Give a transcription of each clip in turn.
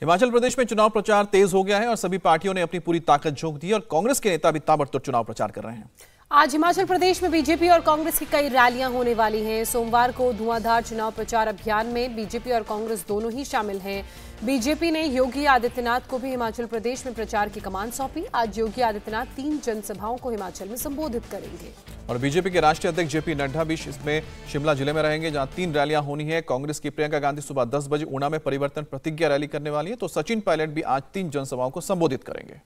हिमाचल प्रदेश में चुनाव प्रचार तेज हो गया है और सभी पार्टियों ने अपनी पूरी ताकत झोंक दी और कांग्रेस के नेता भी ताबड़तोड़ चुनाव प्रचार कर रहे हैं आज हिमाचल प्रदेश में बीजेपी और कांग्रेस की कई रैलियां होने वाली हैं सोमवार को धुआंधार चुनाव प्रचार अभियान में बीजेपी और कांग्रेस दोनों ही शामिल हैं बीजेपी ने योगी आदित्यनाथ को भी हिमाचल प्रदेश में प्रचार की कमान सौंपी आज योगी आदित्यनाथ तीन जनसभाओं को हिमाचल में संबोधित करेंगे और बीजेपी के राष्ट्रीय अध्यक्ष जेपी नड्डा भी इसमें शिमला जिले में रहेंगे जहां तीन रैलियां होनी है कांग्रेस की प्रियंका गांधी सुबह दस बजे ऊना में परिवर्तन प्रतिज्ञा रैली करने वाली है तो सचिन पायलट भी आज तीन जनसभाओं को संबोधित करेंगे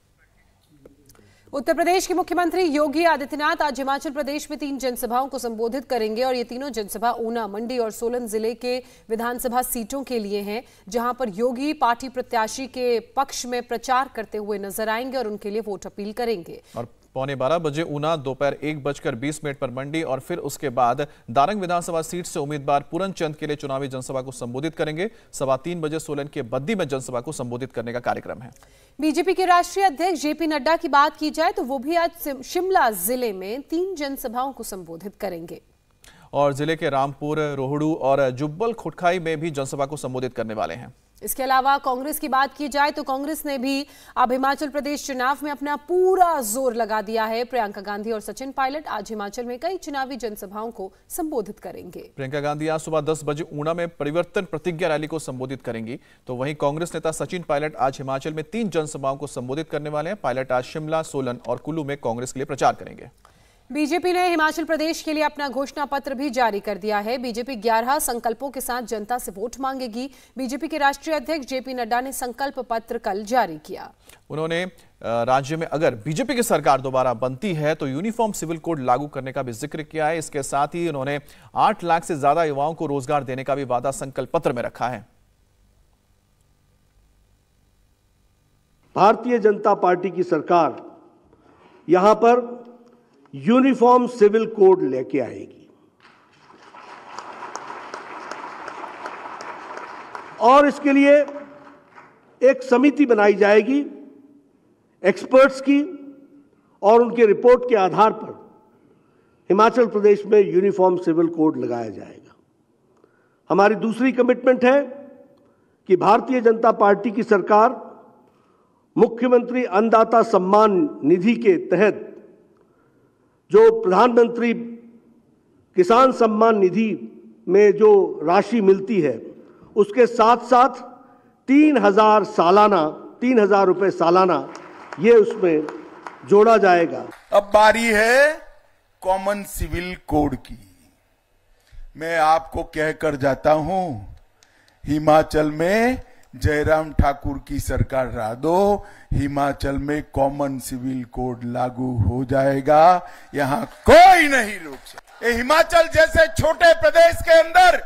उत्तर प्रदेश के मुख्यमंत्री योगी आदित्यनाथ आज हिमाचल प्रदेश में तीन जनसभाओं को संबोधित करेंगे और ये तीनों जनसभा ऊना मंडी और सोलन जिले के विधानसभा सीटों के लिए हैं जहां पर योगी पार्टी प्रत्याशी के पक्ष में प्रचार करते हुए नजर आएंगे और उनके लिए वोट अपील करेंगे और पौने बारह बजे ऊना दोपहर एक बजकर बीस मिनट पर मंडी और फिर उसके बाद दारंग विधानसभा सीट से उम्मीदवार पूरन चंद के लिए चुनावी जनसभा को संबोधित करेंगे सवा तीन बजे सोलन के बद्दी में जनसभा को संबोधित करने का कार्यक्रम है बीजेपी के राष्ट्रीय अध्यक्ष जेपी नड्डा की बात की जाए तो वो भी आज शिमला जिले में तीन जनसभाओं को संबोधित करेंगे और जिले के रामपुर रोहड़ू और जुब्बल खुटखाई में भी जनसभा को संबोधित करने वाले हैं इसके अलावा कांग्रेस की बात की जाए तो कांग्रेस ने भी अब हिमाचल प्रदेश चुनाव में अपना पूरा जोर लगा दिया है प्रियंका गांधी और सचिन पायलट आज हिमाचल में कई चुनावी जनसभाओं को संबोधित करेंगे प्रियंका गांधी आज सुबह 10 बजे ऊना में परिवर्तन प्रतिज्ञा रैली को संबोधित करेंगी तो वहीं कांग्रेस नेता सचिन पायलट आज हिमाचल में तीन जनसभाओं को संबोधित करने वाले हैं पायलट आज शिमला सोलन और कुल्लू में कांग्रेस के लिए प्रचार करेंगे बीजेपी ने हिमाचल प्रदेश के लिए अपना घोषणा पत्र भी जारी कर दिया है बीजेपी 11 संकल्पों के साथ जनता से वोट मांगेगी बीजेपी के राष्ट्रीय अध्यक्ष जेपी नड्डा ने संकल्प पत्र कल जारी किया उन्होंने राज्य में अगर बीजेपी की सरकार दोबारा बनती है तो यूनिफॉर्म सिविल कोड लागू करने का भी जिक्र किया है इसके साथ ही उन्होंने आठ लाख से ज्यादा युवाओं को रोजगार देने का भी वादा संकल्प पत्र में रखा है भारतीय जनता पार्टी की सरकार यहां पर यूनिफॉर्म सिविल कोड लेके आएगी और इसके लिए एक समिति बनाई जाएगी एक्सपर्ट्स की और उनकी रिपोर्ट के आधार पर हिमाचल प्रदेश में यूनिफॉर्म सिविल कोड लगाया जाएगा हमारी दूसरी कमिटमेंट है कि भारतीय जनता पार्टी की सरकार मुख्यमंत्री अन्नदाता सम्मान निधि के तहत जो प्रधानमंत्री किसान सम्मान निधि में जो राशि मिलती है उसके साथ साथ तीन हज़ार सालाना तीन हज़ार रुपये सालाना ये उसमें जोड़ा जाएगा अब बारी है कॉमन सिविल कोड की मैं आपको कहकर जाता हूं हिमाचल में जयराम ठाकुर की सरकार रा दो हिमाचल में कॉमन सिविल कोड लागू हो जाएगा यहाँ कोई नहीं रोक सकता हिमाचल जैसे छोटे प्रदेश के अंदर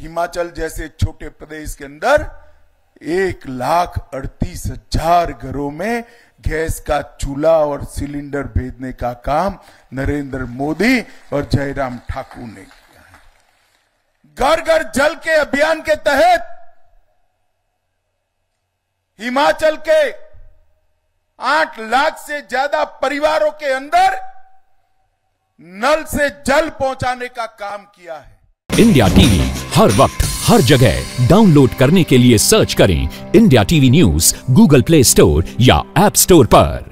हिमाचल जैसे छोटे प्रदेश के अंदर एक लाख अड़तीस हजार घरों में गैस का चूल्हा और सिलेंडर भेजने का काम नरेंद्र मोदी और जयराम ठाकुर ने किया है घर घर जल के अभियान के तहत हिमाचल के आठ लाख से ज्यादा परिवारों के अंदर नल से जल पहुंचाने का काम किया है इंडिया टीवी हर वक्त हर जगह डाउनलोड करने के लिए सर्च करें India TV news Google Play Store या एप स्टोर पर